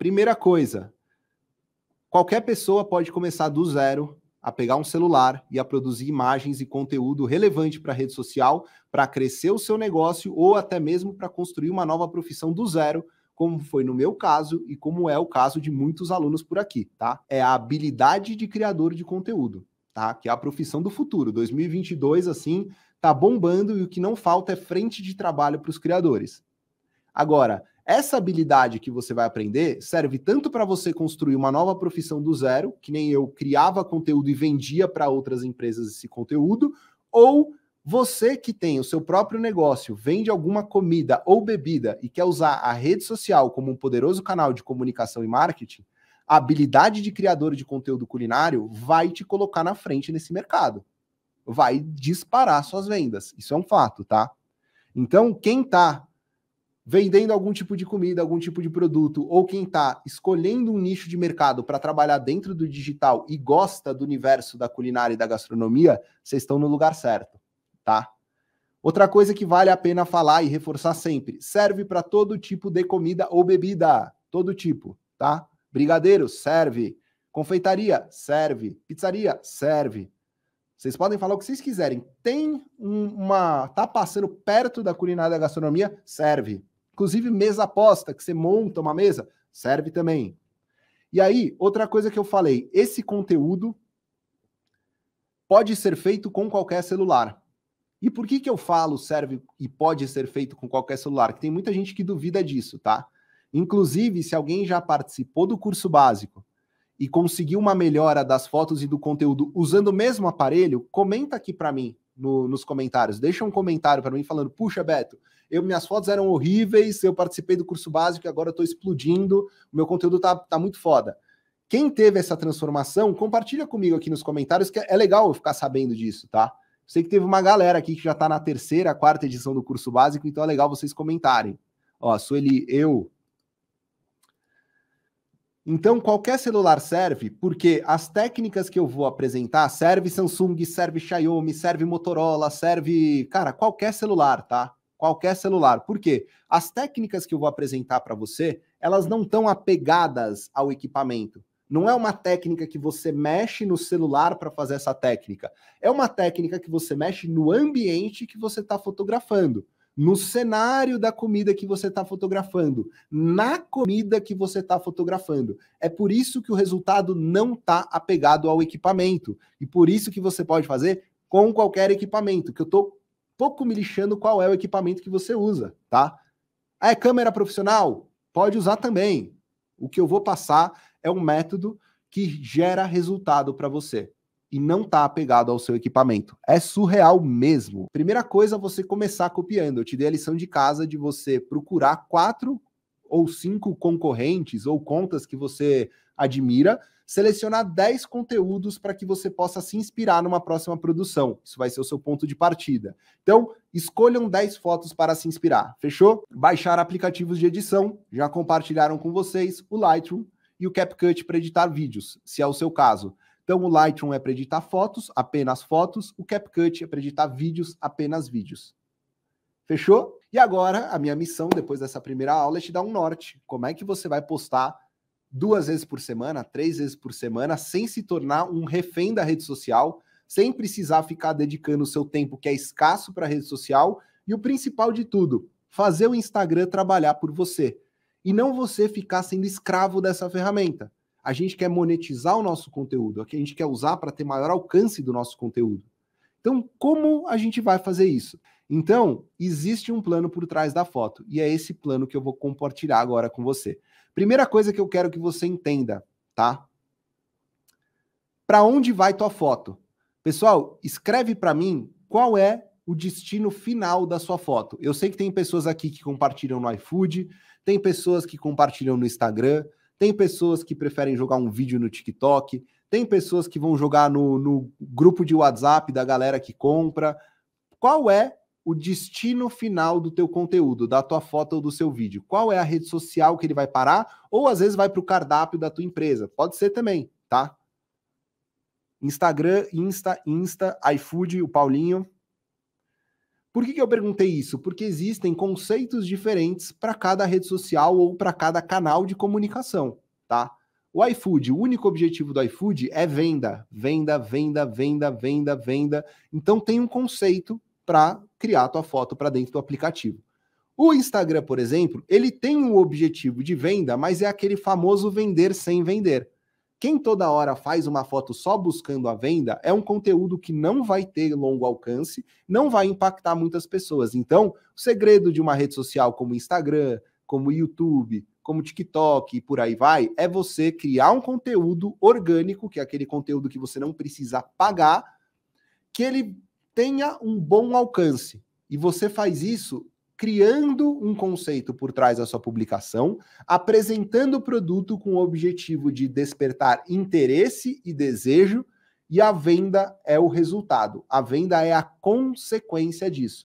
Primeira coisa, qualquer pessoa pode começar do zero a pegar um celular e a produzir imagens e conteúdo relevante para a rede social, para crescer o seu negócio ou até mesmo para construir uma nova profissão do zero, como foi no meu caso e como é o caso de muitos alunos por aqui, tá? É a habilidade de criador de conteúdo, tá? Que é a profissão do futuro. 2022 assim, tá bombando e o que não falta é frente de trabalho para os criadores. Agora, essa habilidade que você vai aprender serve tanto para você construir uma nova profissão do zero, que nem eu criava conteúdo e vendia para outras empresas esse conteúdo, ou você que tem o seu próprio negócio, vende alguma comida ou bebida e quer usar a rede social como um poderoso canal de comunicação e marketing, a habilidade de criador de conteúdo culinário vai te colocar na frente nesse mercado. Vai disparar suas vendas. Isso é um fato, tá? Então, quem tá vendendo algum tipo de comida, algum tipo de produto, ou quem está escolhendo um nicho de mercado para trabalhar dentro do digital e gosta do universo da culinária e da gastronomia, vocês estão no lugar certo, tá? Outra coisa que vale a pena falar e reforçar sempre: serve para todo tipo de comida ou bebida, todo tipo, tá? Brigadeiro serve, confeitaria serve, pizzaria serve. Vocês podem falar o que vocês quiserem. Tem uma. tá passando perto da culinária da gastronomia? Serve. Inclusive, mesa aposta, que você monta uma mesa, serve também. E aí, outra coisa que eu falei, esse conteúdo pode ser feito com qualquer celular. E por que, que eu falo serve e pode ser feito com qualquer celular? Que tem muita gente que duvida disso, tá? Inclusive, se alguém já participou do curso básico e conseguiu uma melhora das fotos e do conteúdo usando o mesmo aparelho, comenta aqui para mim no, nos comentários. Deixa um comentário para mim falando: puxa, Beto, eu, minhas fotos eram horríveis, eu participei do curso básico e agora estou explodindo, o meu conteúdo tá, tá muito foda. Quem teve essa transformação, compartilha comigo aqui nos comentários, que é, é legal eu ficar sabendo disso, tá? Sei que teve uma galera aqui que já tá na terceira, quarta edição do curso básico, então é legal vocês comentarem. Ó, Sueli, eu. Então, qualquer celular serve, porque as técnicas que eu vou apresentar serve Samsung, serve Xiaomi, serve Motorola, serve. Cara, qualquer celular, tá? qualquer celular. Por quê? As técnicas que eu vou apresentar para você, elas não estão apegadas ao equipamento. Não é uma técnica que você mexe no celular para fazer essa técnica. É uma técnica que você mexe no ambiente que você está fotografando, no cenário da comida que você está fotografando, na comida que você está fotografando. É por isso que o resultado não está apegado ao equipamento. E por isso que você pode fazer com qualquer equipamento, que eu estou pouco me lixando qual é o equipamento que você usa, tá? Ah, é câmera profissional? Pode usar também. O que eu vou passar é um método que gera resultado para você e não tá apegado ao seu equipamento. É surreal mesmo. Primeira coisa, é você começar copiando. Eu te dei a lição de casa de você procurar quatro ou cinco concorrentes ou contas que você admira, selecionar 10 conteúdos para que você possa se inspirar numa próxima produção. Isso vai ser o seu ponto de partida. Então, escolham 10 fotos para se inspirar. Fechou? Baixar aplicativos de edição. Já compartilharam com vocês o Lightroom e o CapCut para editar vídeos, se é o seu caso. Então, o Lightroom é para editar fotos, apenas fotos. O CapCut é para editar vídeos, apenas vídeos. Fechou? E agora, a minha missão, depois dessa primeira aula, é te dar um norte. Como é que você vai postar duas vezes por semana, três vezes por semana, sem se tornar um refém da rede social, sem precisar ficar dedicando o seu tempo que é escasso para a rede social e o principal de tudo, fazer o Instagram trabalhar por você e não você ficar sendo escravo dessa ferramenta. A gente quer monetizar o nosso conteúdo, é a gente quer usar para ter maior alcance do nosso conteúdo. Então, como a gente vai fazer isso? Então, existe um plano por trás da foto e é esse plano que eu vou compartilhar agora com você. Primeira coisa que eu quero que você entenda, tá? Para onde vai tua foto? Pessoal, escreve para mim qual é o destino final da sua foto. Eu sei que tem pessoas aqui que compartilham no iFood, tem pessoas que compartilham no Instagram, tem pessoas que preferem jogar um vídeo no TikTok, tem pessoas que vão jogar no, no grupo de WhatsApp da galera que compra. Qual é o destino final do teu conteúdo, da tua foto ou do seu vídeo. Qual é a rede social que ele vai parar? Ou às vezes vai para o cardápio da tua empresa. Pode ser também, tá? Instagram, Insta, Insta, iFood, o Paulinho. Por que, que eu perguntei isso? Porque existem conceitos diferentes para cada rede social ou para cada canal de comunicação, tá? O iFood, o único objetivo do iFood é venda, venda, venda, venda, venda, venda. Então tem um conceito para criar a tua foto para dentro do aplicativo. O Instagram, por exemplo, ele tem um objetivo de venda, mas é aquele famoso vender sem vender. Quem toda hora faz uma foto só buscando a venda é um conteúdo que não vai ter longo alcance, não vai impactar muitas pessoas. Então, o segredo de uma rede social como Instagram, como YouTube, como TikTok e por aí vai, é você criar um conteúdo orgânico, que é aquele conteúdo que você não precisa pagar, que ele tenha um bom alcance. E você faz isso criando um conceito por trás da sua publicação, apresentando o produto com o objetivo de despertar interesse e desejo, e a venda é o resultado. A venda é a consequência disso.